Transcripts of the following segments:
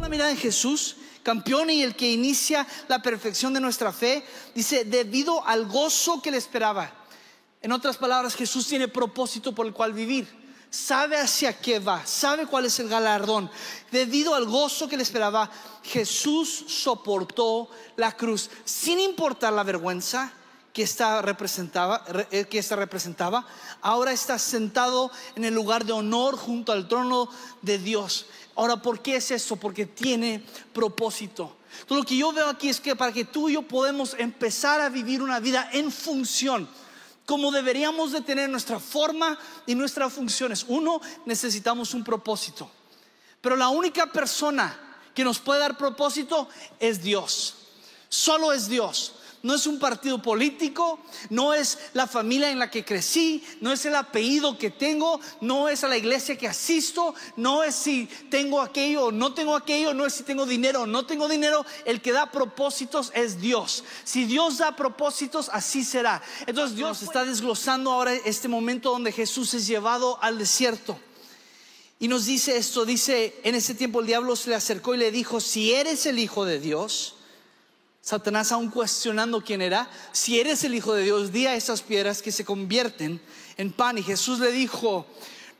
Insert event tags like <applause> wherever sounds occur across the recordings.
La mirada en Jesús, campeón y el que inicia la perfección de nuestra fe, dice, debido al gozo que le esperaba. En otras palabras, Jesús tiene propósito por el cual vivir. Sabe hacia qué va, sabe cuál es el galardón. Debido al gozo que le esperaba, Jesús soportó la cruz sin importar la vergüenza, que esta representaba, eh, que representaba, ahora está sentado en el lugar de honor junto al trono de Dios. Ahora, ¿por qué es eso? Porque tiene propósito. todo lo que yo veo aquí es que para que tú y yo podemos empezar a vivir una vida en función, como deberíamos de tener nuestra forma y nuestras funciones. Uno, necesitamos un propósito. Pero la única persona que nos puede dar propósito es Dios. Solo es Dios no es un partido político, no es la familia en la que crecí, no es el apellido que tengo, no es a la iglesia que asisto, no es si tengo aquello o no tengo aquello, no es si tengo dinero o no tengo dinero. El que da propósitos es Dios. Si Dios da propósitos, así será. Entonces Dios pues. está desglosando ahora este momento donde Jesús es llevado al desierto. Y nos dice esto, dice, en ese tiempo el diablo se le acercó y le dijo, si eres el Hijo de Dios, Satanás aún cuestionando quién era, si eres el Hijo de Dios, di a esas piedras que se convierten en pan. Y Jesús le dijo,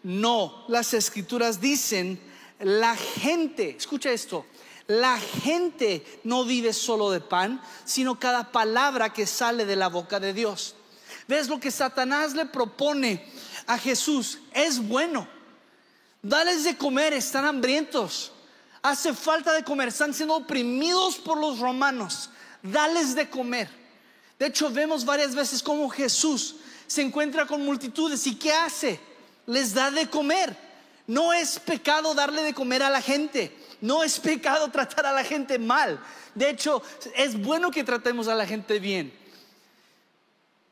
no, las escrituras dicen, la gente, escucha esto, la gente no vive solo de pan, sino cada palabra que sale de la boca de Dios. ¿Ves lo que Satanás le propone a Jesús? Es bueno. Dales de comer, están hambrientos. Hace falta de comer, están siendo oprimidos por los romanos dales de comer. De hecho, vemos varias veces cómo Jesús se encuentra con multitudes y ¿qué hace? Les da de comer. No es pecado darle de comer a la gente. No es pecado <laughs> tratar a la gente mal. De hecho, es bueno que tratemos a la gente bien.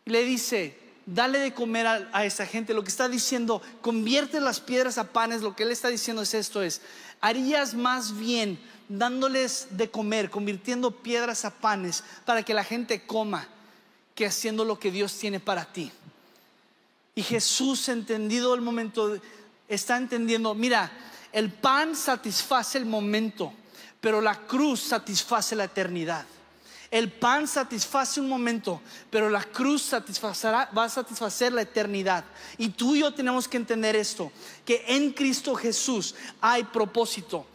Le dice, dale de comer a, esa gente. Lo que está diciendo, convierte las piedras a panes. Lo que él está diciendo es esto, es, harías más bien dándoles de comer, convirtiendo piedras a panes para que la gente coma, que haciendo lo que Dios tiene para ti. Y Jesús, entendido el momento, está entendiendo, mira, el pan satisface el momento, pero la cruz satisface la eternidad. El pan satisface un momento, pero la cruz va a satisfacer la eternidad. Y tú y yo tenemos que entender esto, que en Cristo Jesús hay propósito.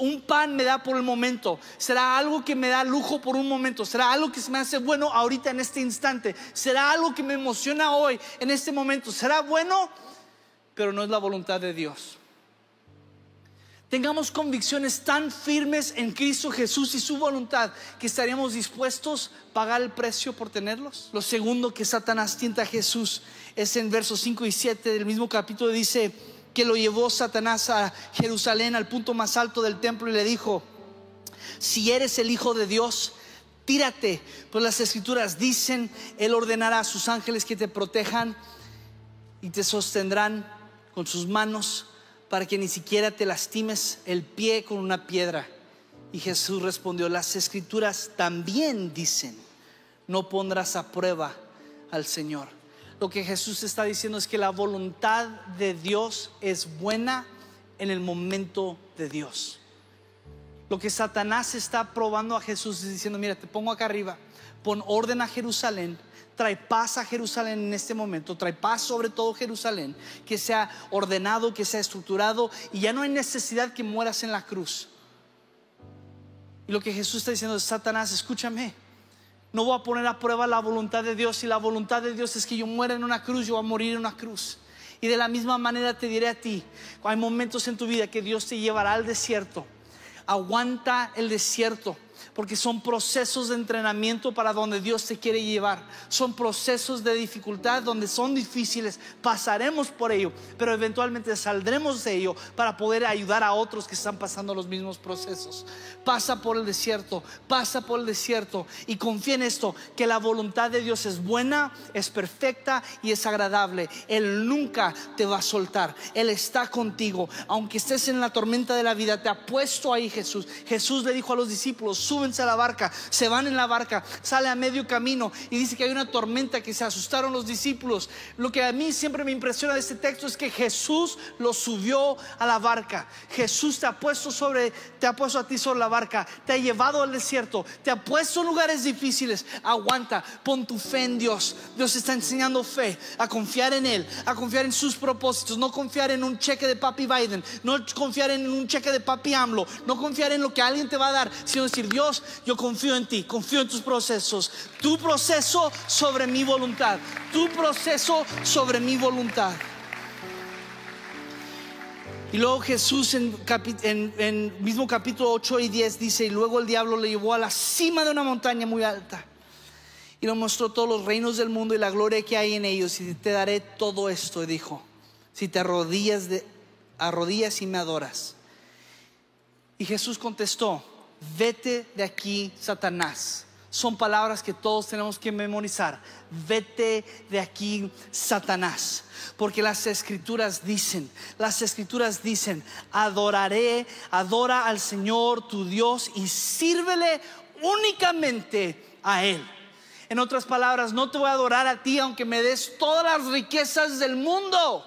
un pan me da por el momento, será algo que me da lujo por un momento, será algo que se me hace bueno ahorita en este instante, será algo que me emociona hoy en este momento, será bueno, pero no es la voluntad de Dios tengamos convicciones tan firmes en Cristo Jesús y su voluntad que estaríamos dispuestos a pagar el precio por tenerlos. Lo segundo que Satanás tienta a Jesús es en versos 5 y 7 del mismo capítulo, dice que lo llevó Satanás a Jerusalén al punto más alto del templo y le dijo, si eres el Hijo de Dios, tírate, pues las escrituras dicen, Él ordenará a sus ángeles que te protejan y te sostendrán con sus manos para que ni siquiera te lastimes el pie con una piedra. Y Jesús respondió, las escrituras también dicen, no pondrás a prueba al Señor. Lo que Jesús está diciendo es que la voluntad de Dios es buena en el momento de Dios. Lo que Satanás está probando a Jesús es diciendo, mira, te pongo acá arriba, pon orden a Jerusalén, trae paz a Jerusalén en este momento, trae paz sobre todo Jerusalén, que sea ordenado, que sea estructurado y ya no hay necesidad que mueras en la cruz. Y lo que Jesús está diciendo es, Satanás, escúchame, no voy a poner a prueba la voluntad de Dios y la voluntad de Dios es que yo muera en una cruz, yo voy a morir en una cruz. Y de la misma manera te diré a ti, hay momentos en tu vida que Dios te llevará al desierto. Aguanta el desierto porque son procesos de entrenamiento para donde Dios te quiere llevar. Son procesos de dificultad donde son difíciles, pasaremos por ello, pero eventualmente saldremos de ello para poder ayudar a otros que están pasando los mismos procesos. Pasa por el desierto, pasa por el desierto y confía en esto, que la voluntad de Dios es buena, es perfecta y es agradable. Él nunca te va a soltar, Él está contigo, aunque estés en la tormenta de la vida, te ha puesto ahí Jesús. Jesús le dijo a los discípulos, súbense a la barca, se van en la barca, sale a medio camino y dice que hay una tormenta que se asustaron los discípulos. Lo que a mí siempre me impresiona de este texto es que Jesús lo subió a la barca. Jesús te ha puesto sobre, te ha puesto a ti sobre la barca, te ha llevado al desierto, te ha puesto en lugares difíciles. Aguanta, pon tu fe en Dios. Dios está enseñando fe, a confiar en Él, a confiar en sus propósitos, no confiar en un cheque de papi Biden, no confiar en un cheque de papi AMLO, no confiar en lo que alguien te va a dar, sino decir, Dios, yo confío en ti, confío en tus procesos. Tu proceso sobre mi voluntad. Tu proceso sobre mi voluntad. Y luego Jesús en, en, mismo capítulo 8 y 10 dice, y luego el diablo le llevó a la cima de una montaña muy alta y le mostró todos los reinos del mundo y la gloria que hay en ellos y te daré todo esto, dijo, si te de, arrodillas y me adoras. Y Jesús contestó, vete de aquí, Satanás. Son palabras que todos tenemos que memorizar. Vete de aquí, Satanás. Porque las escrituras dicen, las escrituras dicen, adoraré, adora al Señor tu Dios y sírvele únicamente a Él. En otras palabras, no te voy a adorar a ti aunque me des todas las riquezas del mundo.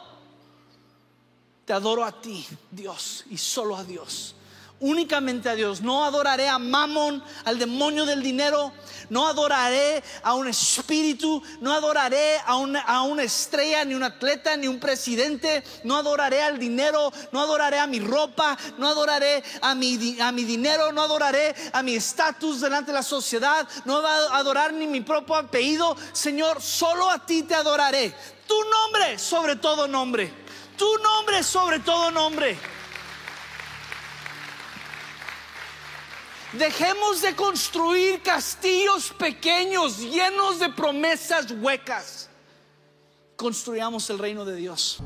Te adoro a ti, Dios, y solo a Dios únicamente a Dios. No adoraré a Mamón, al demonio del dinero. No adoraré a un espíritu. No adoraré a una, estrella, ni un atleta, ni un presidente. No adoraré al dinero. No adoraré a mi ropa. No adoraré a mi, a mi dinero. No adoraré a mi estatus delante de la sociedad. No va a adorar ni mi propio apellido. Señor, solo a ti te adoraré. Tu nombre sobre todo nombre. Tu nombre sobre todo nombre. Dejemos de construir castillos pequeños llenos de promesas huecas. Construyamos el reino de Dios.